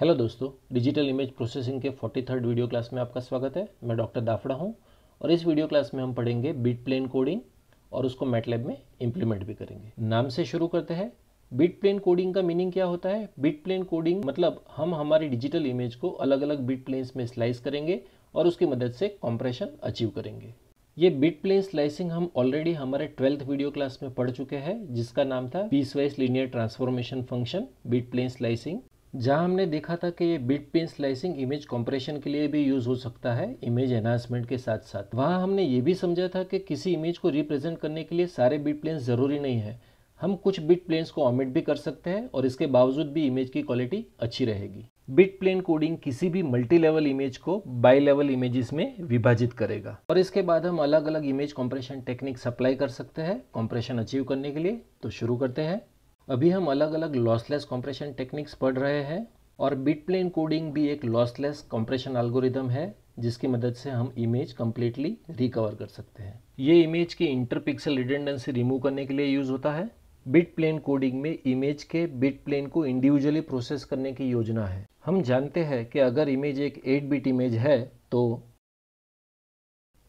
hello दोस्तों digital image processing के forty third video class में आपका स्वागत है मैं डॉक्टर दाफड़ा हूं और इस वीडियो क्लास में हम पढ़ेंगे बीट प्लेन कोडिंग और उसको मैटलैब में इम्प्लीमेंट भी करेंगे नाम से शुरू करते हैं बीट प्लेन कोडिंग का मीनिंग क्या होता है बीट प्लेन कोडिंग मतलब हम हमारी डिजिटल इमेज को अलग अलग बीट प्लेन्स में स्लाइस करेंगे और उसकी मदद से कॉम्प्रेशन अचीव करेंगे ये बिट प्लेन स्लाइसिंग हम ऑलरेडी हमारे ट्वेल्थ वीडियो क्लास में पढ़ चुके हैं जिसका नाम था piecewise linear transformation function bit plane slicing जहां हमने देखा था कि ये bit plane slicing image compression के लिए भी यूज़ हो सकता है इमेज एनहांसमेंट के साथ साथ वहां हमने ये भी समझा था कि किसी इमेज को रिप्रेजेंट करने के लिए सारे बिट प्लेन्स ज़रूरी नहीं है हम कुछ बिट प्लेन्स को ऑमिट भी कर सकते हैं और इसके बावजूद भी इमेज की क्वालिटी अच्छी रहेगी बिट प्लेन कोडिंग किसी भी मल्टी लेवल इमेज को बाई लेवल इमेजेस में विभाजित करेगा और इसके बाद हम अलग अलग इमेज कंप्रेशन टेक्निक सप्लाई कर सकते हैं कंप्रेशन अचीव करने के लिए तो शुरू करते हैं अभी हम अलग अलग लॉसलेस कंप्रेशन टेक्निक्स पढ़ रहे हैं और बिट प्लेन कोडिंग भी एक लॉसलेस कंप्रेशन एल्गोरिदम है जिसकी मदद से हम इमेज कम्प्लीटली रिकवर कर सकते हैं ये इमेज की इंटर पिक्सल रिडेंडेंसी रिमूव करने के लिए यूज़ होता है बिट प्लेन कोडिंग में इमेज के बिट प्लेन को इंडिविजुअली प्रोसेस करने की योजना है हम जानते हैं कि अगर इमेज एक 8 बिट इमेज है तो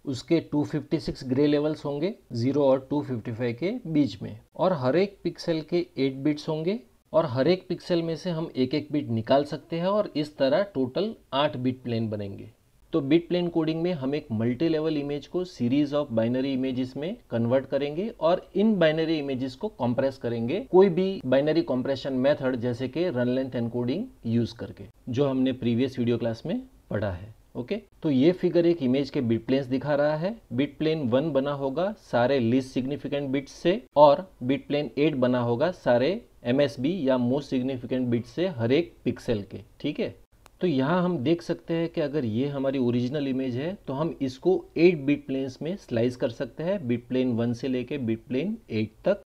उसके 256 ग्रे लेवल्स होंगे 0 और 255 के बीच में और हर एक पिक्सल के 8 बिट्स होंगे और हर एक पिक्सल में से हम एक एक बिट निकाल सकते हैं और इस तरह टोटल 8 बिट प्लेन बनेंगे तो बिट प्लेन कोडिंग में हम एक मल्टी लेवल इमेज को सीरीज ऑफ बाइनरी इमेजेस में कन्वर्ट करेंगे और इन बाइनरी इमेजेस को कंप्रेस करेंगे कोई भी बाइनरी कंप्रेशन मेथड जैसे कि रन लेंथ एनकोडिंग यूज करके जो हमने प्रीवियस वीडियो क्लास में पढ़ा है ओके तो ये फिगर एक इमेज के बिट प्लेन्स दिखा रहा है बिट प्लेन वन बना होगा सारे लिस्ट सिग्निफिकेंट बिट्स से और बिट प्लेन एट बना होगा सारे एमएसबी या मोस्ट सिग्निफिकेंट बिट से हर एक पिक्सल के ठीक है तो यहाँ हम देख सकते हैं कि अगर ये हमारी ओरिजिनल इमेज है तो हम इसको एट बिट प्लेन्स में स्लाइस कर सकते हैं बिट प्लेन वन से लेके बिट प्लेन एट तक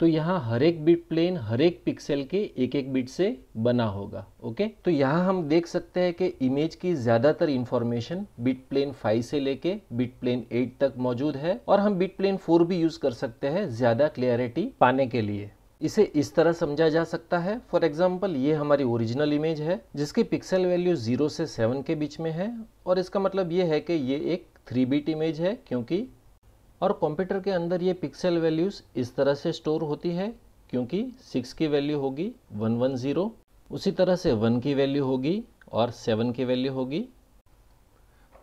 तो यहाँ हर एक बिट प्लेन हर एक पिक्सल के एक एक बिट से बना होगा ओके तो यहाँ हम देख सकते हैं कि इमेज की ज़्यादातर इंफॉर्मेशन बिट प्लेन 5 से लेके बिट प्लेन 8 तक मौजूद है और हम बिट प्लेन 4 भी यूज़ कर सकते हैं ज़्यादा क्लियरिटी पाने के लिए इसे इस तरह समझा जा सकता है फॉर एग्जाम्पल ये हमारी ओरिजिनल इमेज है जिसकी पिक्सल वैल्यू जीरो से सेवन के बीच में है और इसका मतलब ये है कि ये एक थ्री बिट इमेज है क्योंकि और कंप्यूटर के अंदर ये पिक्सल वैल्यूज़ इस तरह से स्टोर होती है क्योंकि सिक्स की वैल्यू होगी वन वन ज़ीरो उसी तरह से वन की वैल्यू होगी और सेवन की वैल्यू होगी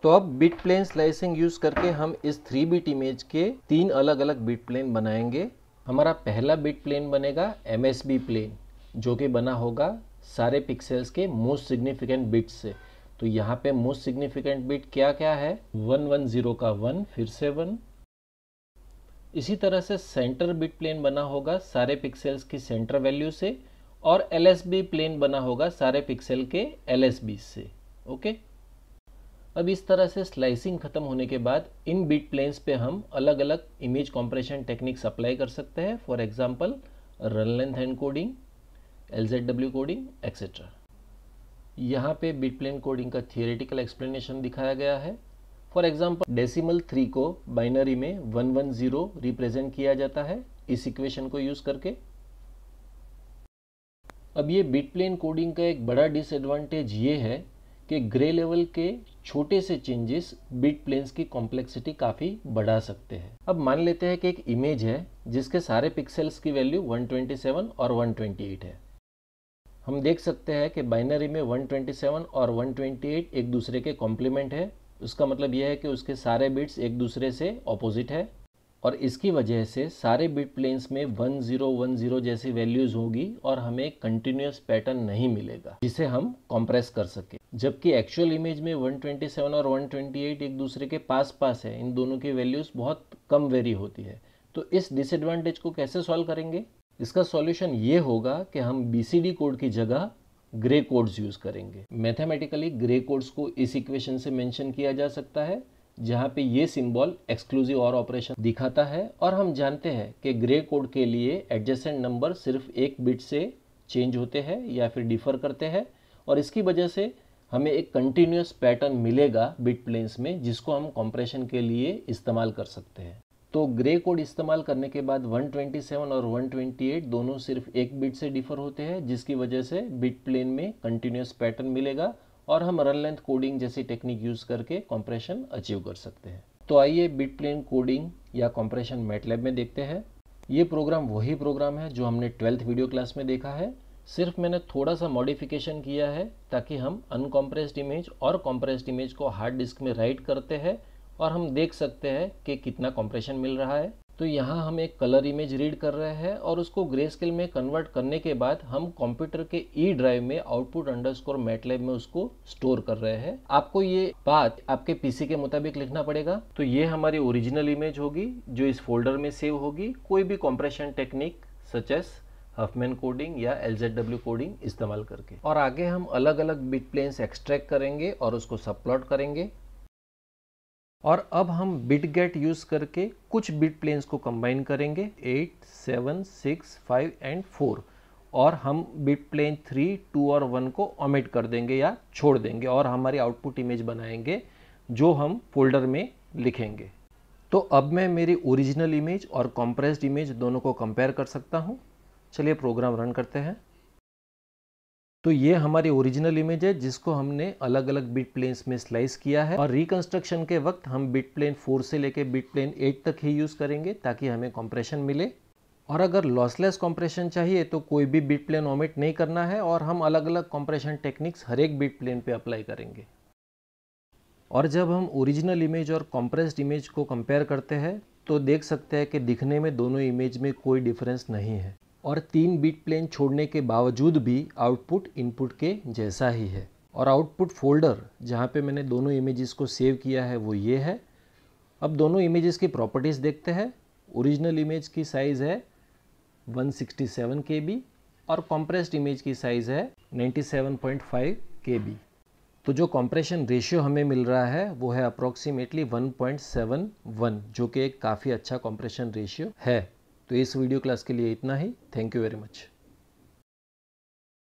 तो अब बिट प्लेन स्लाइसिंग यूज़ करके हम इस थ्री बिट इमेज के तीन अलग अलग बिट प्लेन बनाएंगे हमारा पहला बिट प्लेन बनेगा एम प्लेन जो कि बना होगा सारे पिक्सेल्स के मोस्ट सिग्निफिकेंट बिट से तो यहाँ पे मोस्ट सिग्निफिकेंट बिट क्या क्या है वन वन ज़ीरो का वन फिर से वन इसी तरह से सेंटर बिट प्लेन बना होगा सारे पिक्सेल्स की सेंटर वैल्यू से और एल प्लेन बना होगा सारे पिक्सल के एल से ओके अब इस तरह से स्लाइसिंग खत्म होने के बाद इन बिट प्लेन्स पे हम अलग अलग इमेज कॉम्प्रेशन टेक्निक्स अप्लाई कर सकते हैं for example run length and coding L coding etcetera यहाँ पे बिट प्लेन कोडिंग का थियोरेटिकल एक्सप्लेनेशन दिखाया गया है फॉर एग्जाम्पल डेसिमल थ्री को बाइनरी में वन वन जीरो रिप्रेजेंट किया जाता है इस इक्वेशन को यूज करके अब ये बिट प्लेन कोडिंग का एक बड़ा डिसएडवांटेज ये है कि ग्रे लेवल के छोटे से चेंजेस बिट प्लेन्स की कॉम्प्लेक्सिटी काफ़ी बढ़ा सकते हैं अब मान लेते हैं कि एक इमेज है जिसके सारे पिक्सेल्स की वैल्यू 127 और 128 है हम देख सकते हैं कि बाइनरी में 127 और 128 एक दूसरे के कॉम्प्लीमेंट है उसका मतलब यह है कि उसके सारे बिट्स एक दूसरे से ऑपोजिट है और इसकी वजह से सारे बिट प्लेन्स में 1010 जैसी वैल्यूज़ होगी और हमें कंटिन्यूस पैटर्न नहीं मिलेगा जिसे हम कंप्रेस कर सके जबकि एक्चुअल इमेज में 127 और 128 एक दूसरे के पास पास है इन दोनों की वैल्यूज़ बहुत कम वेरी होती है तो इस डिसएडवांटेज को कैसे सॉल्व करेंगे इसका सॉल्यूशन ये होगा कि हम बी कोड की जगह ग्रे कोड्स यूज़ करेंगे मैथमेटिकली ग्रे कोड्स को इस इक्वेशन से मेंशन किया जा सकता है जहाँ पे ये सिंबल एक्सक्लूसिव और ऑपरेशन दिखाता है और हम जानते हैं कि ग्रे कोड के लिए एडजेसेंट नंबर सिर्फ एक बिट से चेंज होते हैं या फिर डिफर करते हैं और इसकी वजह से हमें एक कंटिन्यूस पैटर्न मिलेगा बिट प्लेन्स में जिसको हम कॉम्प्रेशन के लिए इस्तेमाल कर सकते हैं तो ग्रे कोड इस्तेमाल करने के बाद 127 और 128 दोनों सिर्फ एक बिट से डिफर होते हैं जिसकी वजह से बिट प्लेन में कंटिन्यूस पैटर्न मिलेगा और हम रन लेंथ कोडिंग जैसी टेक्निक यूज़ करके कंप्रेशन अचीव कर सकते हैं तो आइए बिट प्लेन कोडिंग या कंप्रेशन मेटलैब में देखते हैं ये प्रोग्राम वही प्रोग्राम है जो हमने ट्वेल्थ वीडियो क्लास में देखा है सिर्फ मैंने थोड़ा सा मॉडिफिकेशन किया है ताकि हम अनकम्प्रेस्ड इमेज और कॉम्प्रेस्ड इमेज को हार्ड डिस्क में राइट करते हैं और हम देख सकते हैं कि कितना कंप्रेशन मिल रहा है तो यहाँ हम एक कलर इमेज रीड कर रहे हैं और उसको ग्रे स्केल में कन्वर्ट करने के बाद हम कंप्यूटर के ई ड्राइव में आउटपुट अंडरस्कोर मैटलैब में उसको स्टोर कर रहे हैं आपको ये बात आपके पीसी के मुताबिक लिखना पड़ेगा तो ये हमारी ओरिजिनल इमेज होगी जो इस फोल्डर में सेव होगी कोई भी compression technique such as Huffman coding या एल कोडिंग इस्तेमाल करके और आगे हम अलग अलग बिट प्लेन्स एक्सट्रैक्ट करेंगे और उसको सब करेंगे और अब हम बिट गेट यूज करके कुछ बिट प्लेन्स को कंबाइन करेंगे eight seven six five and four और हम बिट प्लेन थ्री टू और वन को ऑमिट कर देंगे या छोड़ देंगे और हमारी आउटपुट इमेज बनाएंगे जो हम फोल्डर में लिखेंगे तो अब मैं मेरी ओरिजिनल इमेज और कंप्रेस्ड इमेज दोनों को कंपेयर कर सकता हूँ चलिए प्रोग्राम रन करते हैं तो ये हमारी ओरिजिनल इमेज है जिसको हमने अलग अलग बिट प्लेन्स में स्लाइस किया है और रिकंस्ट्रक्शन के वक्त हम बिट प्लेन फोर से लेके बिट प्लेन एट तक ही यूज़ करेंगे ताकि हमें कंप्रेशन मिले और अगर लॉसलेस कंप्रेशन चाहिए तो कोई भी बिट प्लेन ऑमिट नहीं करना है और हम अलग अलग कॉम्प्रेशन टेक्निक्स हर एक बिट प्लेन पे अप्लाई करेंगे और जब हम ओरिजिनल इमेज और कंप्रेस्ड इमेज को कंपेयर करते हैं तो देख सकते हैं कि दिखने में दोनों इमेज में कोई डिफरेंस नहीं है और तीन बीट प्लेन छोड़ने के बावजूद भी आउटपुट इनपुट के जैसा ही है और आउटपुट फोल्डर जहाँ पे मैंने दोनों इमेजेस को सेव किया है वो ये है अब दोनों इमेजेस की प्रॉपर्टीज़ देखते हैं ओरिजिनल इमेज की साइज़ है 167 सिक्सटी और कॉम्प्रेस्ड इमेज की साइज़ है 97.5 kb तो जो कॉम्प्रेशन रेशियो हमें मिल रहा है वो है अप्रॉक्सीमेटली 1.71 जो कि एक काफ़ी अच्छा कॉम्प्रेशन रेशियो है तो इस वीडियो क्लास के लिए इतना ही थैंक यू वेरी मच